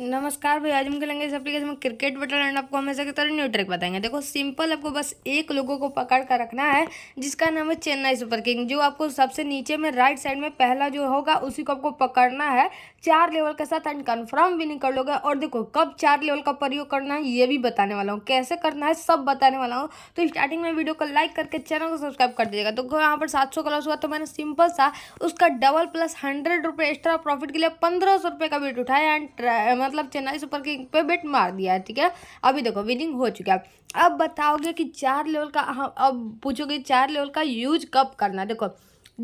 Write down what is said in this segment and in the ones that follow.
नमस्कार भाई आज हम खेलेंगे इस एप्लीकेशन में क्रिकेट बटल एंड आपको हमेशा की तरह न्यू ट्रैक बताएंगे देखो सिंपल आपको बस एक लोगों को पकड़ कर रखना है जिसका नाम है चेन्नई सुपर किंग जो आपको सबसे नीचे में राइट साइड में पहला जो होगा उसी को आपको पकड़ना है चार लेवल के साथ एंड कन्फर्म भी निकल लोगे और देखो कब चार लेवल का प्रयोग करना है ये भी बताने वाला हूँ कैसे करना है सब बताने वाला हूँ तो स्टार्टिंग में वीडियो को लाइक करके चैनल को सब्सक्राइब कर दीजिएगा तो यहाँ पर सात सौ हुआ तो मैंने सिंपल सा उसका डबल प्लस हंड्रेड रुपये एक्स्ट्रा प्रॉफिट के लिए पंद्रह सौ रुपये का बेट उठाया एंड मतलब चेन्नई सुपर किंग पे बेट मार दिया है ठीक है अभी देखो विनिंग हो चुका है अब बताओगे कि चार लेवल का हाँ अब पूछोगे चार लेवल का यूज कब करना देखो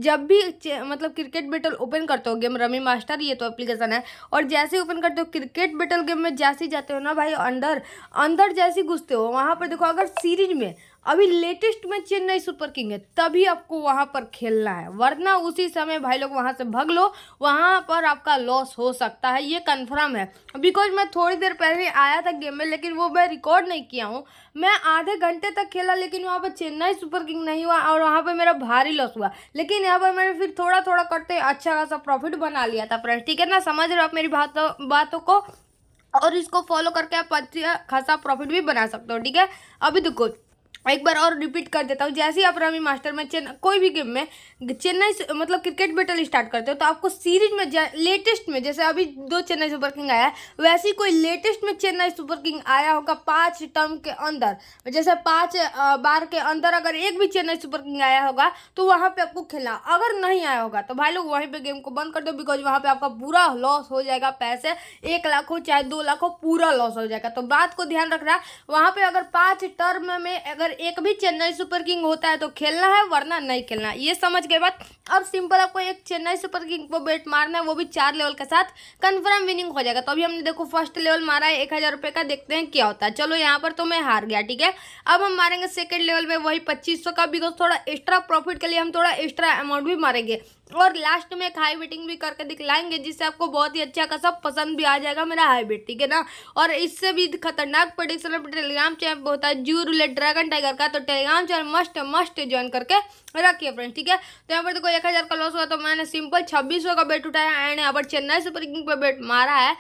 जब भी मतलब क्रिकेट बेटल ओपन करते हो गेम रमी मास्टर ये तो एप्लीकेशन है और जैसे ओपन करते हो क्रिकेट बेटल गेम में जैसे जाते हो ना भाई अंदर अंदर जैसे घुसते हो वहाँ पर देखो अगर सीरीज में अभी लेटेस्ट में चेन्नई सुपर किंग है तभी आपको वहाँ पर खेलना है वरना उसी समय भाई लोग वहाँ से भग लो वहाँ पर आपका लॉस हो सकता है ये कंफर्म है बिकॉज मैं थोड़ी देर पहले आया था गेम में लेकिन वो मैं रिकॉर्ड नहीं किया हूँ मैं आधे घंटे तक खेला लेकिन वहाँ पर चेन्नई सुपर किंग नहीं हुआ और वहाँ पर मेरा भारी लॉस हुआ लेकिन यहाँ पर मैंने फिर थोड़ा थोड़ा करते अच्छा खासा प्रॉफिट बना लिया था फ्रेंड ठीक है ना समझ रहे हो आप मेरी बातों बातों को और इसको फॉलो करके आप अच्छा खासा प्रॉफिट भी बना सकते हो ठीक है अभी देखो तो एक बार और रिपीट कर देता हूँ जैसे ही आप रमी मास्टर में चेन्नई कोई भी गेम में चेन्नई मतलब क्रिकेट बैटल स्टार्ट करते हो तो आपको सीरीज में लेटेस्ट में जैसे अभी दो चेन्नई सुपर किंग आया है वैसे ही कोई लेटेस्ट में चेन्नई सुपर किंग आया होगा पाँच टर्म के अंदर जैसे पाँच बार के अंदर अगर एक भी चेन्नई सुपर किंग आया होगा तो वहाँ पर आपको खेलना अगर नहीं आया होगा तो भाई लोग वहीं पर गेम को बंद कर दो बिकॉज वहाँ पर आपका पूरा लॉस हो जाएगा पैसे एक लाख हो चाहे दो लाख हो पूरा लॉस हो जाएगा तो बात को ध्यान रखना वहाँ पर अगर पाँच टर्म में अगर एक भी चेन्नई सुपर किंग होता है तो खेलना है वरना नहीं खेलना ये समझ गए बात अब सिंपल आपको एक चेन्नई सुपर किंग को बेट मारना है वो भी चार लेवल के साथ कन्फर्म विनिंग हो जाएगा तो अभी हमने देखो फर्स्ट लेवल मारा है एक हज़ार रुपए का देखते हैं क्या होता है चलो यहाँ पर तो मैं हार गया ठीक है अब हम मारेंगे सेकेंड लेवल में वही पच्चीस का बिकॉज थोड़ा एक्स्ट्रा प्रॉफिट के लिए हम थोड़ा एक्स्ट्रा अमाउंट भी मारेंगे और लास्ट में एक हाई बेटिंग भी करके दिखलाएंगे जिससे आपको बहुत ही अच्छा खासा पसंद भी आ जाएगा मेरा हाई बेट ठीक है ना और इससे भी खतरनाक प्रोडिक्शन अपने टेलीग्राम चैनल पर होता है जू रूलेट ड्रैगन टाइगर का तो telegram channel must must join करके रखिए फ्रेंड्स ठीक है तो यहाँ पर देखो एक हज़ार का लॉस हुआ तो मैंने सिंपल छब्बीस का बेट उठाया एंड यहाँ पर चेन्नई सुपर किंग पर बेट मारा है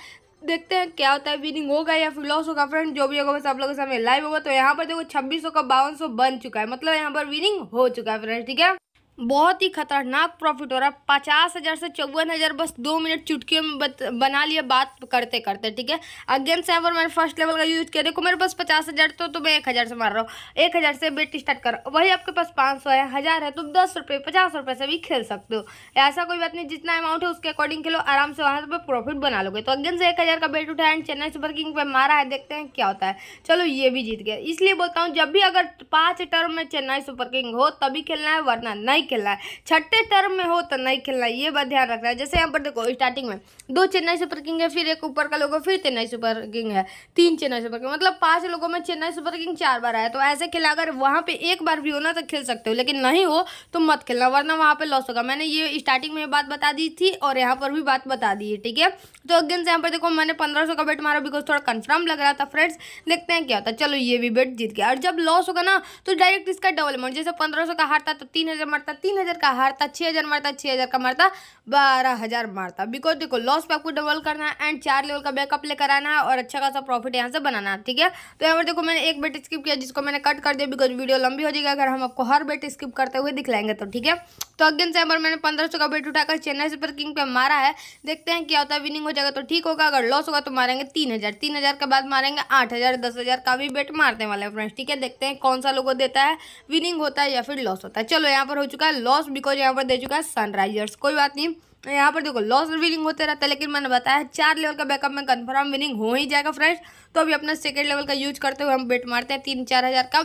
देखते हैं क्या होता है विनिंग होगा या फिर लॉस होगा फ्रेंड जो भी होगा बस आप लोगों के सामने लाइव होगा तो यहाँ पर देखो छब्बीस का बावन बन चुका है मतलब यहाँ पर विनिंग हो चुका है फ्रेंड ठीक है बहुत ही खतरनाक प्रॉफिट हो रहा है पचास हज़ार से चौवन हज़ार बस दो मिनट चुटकियों में बत, बना लिया बात करते करते ठीक है अगेन सेवर मैंने फर्स्ट लेवल का यूज़ किया देखो मेरे पास पचास हज़ार तो, तो मैं एक हज़ार से मार रहा हूँ एक हज़ार से बेट स्टार्ट कर वही आपके पास पाँच सौ है हज़ार है तुम तो दस रुपये पचास रुपये से भी खेल सकते हो ऐसा कोई बात नहीं जितना अमाउंट है उसके अकॉर्डिंग खेलो आराम से वहाँ पर प्रॉफिट बना लोगे तो अगेन से एक हज़ार का बेट उठाया एंड चेन्नई सुपर किंग पर मारा है देखते हैं क्या होता है चलो ये भी जीत गया इसलिए बोलता हूँ जब भी अगर पाँच टर्म में चेन्नई सुपर किंग हो तभी खेलना है वरना नहीं नहीं खेलना है छठे टर्म में हो तो नहीं खेलना है ये बात ध्यान रखना है जैसे यहाँ पर देखो स्टार्टिंग में दो चेन्नई सुपर किंग है फिर एक ऊपर का लोगो फिर चेन्नई सुपर किंग है तीन चेन्नई सुपर किंग मतलब पाँच लोगों में चेन्नई सुपर किंग चार बार आया तो ऐसे खेला अगर वहाँ पर एक बार भी हो ना तो खेल सकते हो लेकिन नहीं हो तो मत खेलना वरना वहाँ पर लॉस होगा मैंने ये स्टार्टिंग में बात बता दी थी और यहाँ पर भी बात बता दी है ठीक है तो अगेन से यहाँ पर देखो मैंने पंद्रह का बेट मारा बिकॉज थोड़ा कन्फर्म लग रहा था फ्रेंड्स देखते हैं क्या होता है चलो ये भी बेट जीत गया और जब लॉस होगा ना तो डायरेक्ट इसका डबल अमाउंट जैसे पंद्रह का हारता तो तीन हज़ार मारता तीन हज़ार का हारता छः हज़ार मारता छः हज़ार का मारता बारह हज़ार मारता बिकॉज देखो लॉस पैक को डबल करना है एंड चार लेवल का बैकअप लेकर आना है और अच्छा खासा प्रॉफिट यहाँ से बनाना है ठीक है तो यहाँ पर देखो मैंने एक बेट स्किप किया जिसको मैंने कट कर दिया बिकॉज वीडियो लंबी हो जाएगी अगर हम आपको हर बेट स्किप करते हुए दिखलाएंगे तो ठीक है तो अगेन से पर मैंने पंद्रह का बेट उठाकर चेन्नई सुपर किंग पे मारा है देखते हैं क्या होता है विनिंग हो जाएगा तो ठीक होगा अगर लॉस होगा तो मारेंगे तीन हज़ार तीन हज़ार के बाद मारेंगे आठ हज़ार दस हज़ार का भी बेट मारने वाले हैं फ्रेंड्स ठीक है देखते हैं कौन सा लोगों देता है विनिंग होता है या फिर लॉस होता है चलो यहाँ पर हो चुका चुका है लॉस बिकॉज यहाँ पर दे चुका है सनराइजर्स कोई बात नहीं यहाँ पर देखो लॉस और विनिंग होते रहता है लेकिन मैंने बताया चार लेवल का बैकअप में कंफर्म विनिंग हो ही जाएगा फ्रेंड्स तो अभी अपना सेकेंड लेवल का यूज करते हुए हम बेट मारते हैं तीन चार हज़ार का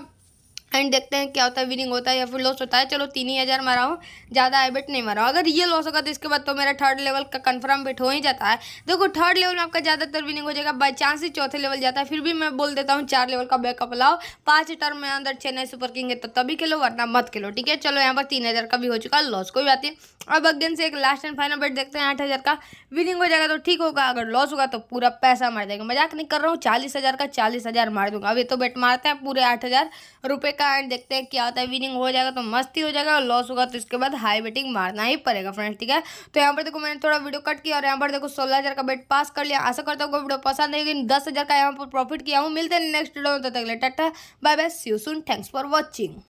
एंड देखते हैं क्या होता है विनिंग होता है या फिर लॉस होता है चलो तीन ही हज़ार मारा हूँ ज़्यादा आई बेट नहीं मारा हूँ अगर ये लॉस होगा तो इसके बाद तो मेरा थर्ड लेवल का कंफर्म बेट हो ही जाता है देखो थर्ड लेवल में आपका ज़्यादातर विनिंग हो जाएगा बाई चांस ही चौथे लेवल जाता है फिर भी मैं बोल देता हूँ चार लेवल का बैकअप लाओ पाँच टर्म में अंदर चेन्नई सुपर किंग है तो तभी खेलो वरना मत खेलो ठीक है चलो यहाँ पर तीन हज़ार का भी हो चुका लॉस कोई बात नहीं अब अगेन से एक लास्ट एंड फाइनल बेट देखते हैं आठ हज़ार का विनिंग हो जाएगा तो ठीक होगा अगर लॉस होगा तो पूरा पैसा मार जाएगा मजाक नहीं कर रहा हूँ चालीस हज़ार का चालीस हज़ार मार दूंगा अभी तो बेट मारते हैं पूरे आठ हज़ार रुपये का एंड देखते हैं क्या होता है विनिंग हो जाएगा तो मस्त हो जाएगा और लॉस होगा तो इसके बाद हाई बेटिंग मारना ही पड़ेगा फ्रेंड्स ठीक है तो यहाँ पर देखो मैंने थोड़ा वीडियो कट किया और यहाँ पर देखो सोलह का बेट पास कर लिया आशा करता हूँ वीडियो पसंद है लेकिन दस का यहाँ पर प्रॉफिट किया हूँ मिलते हैं नेक्स्ट वीडियो में तो तक tata bye bye see you thanks for watching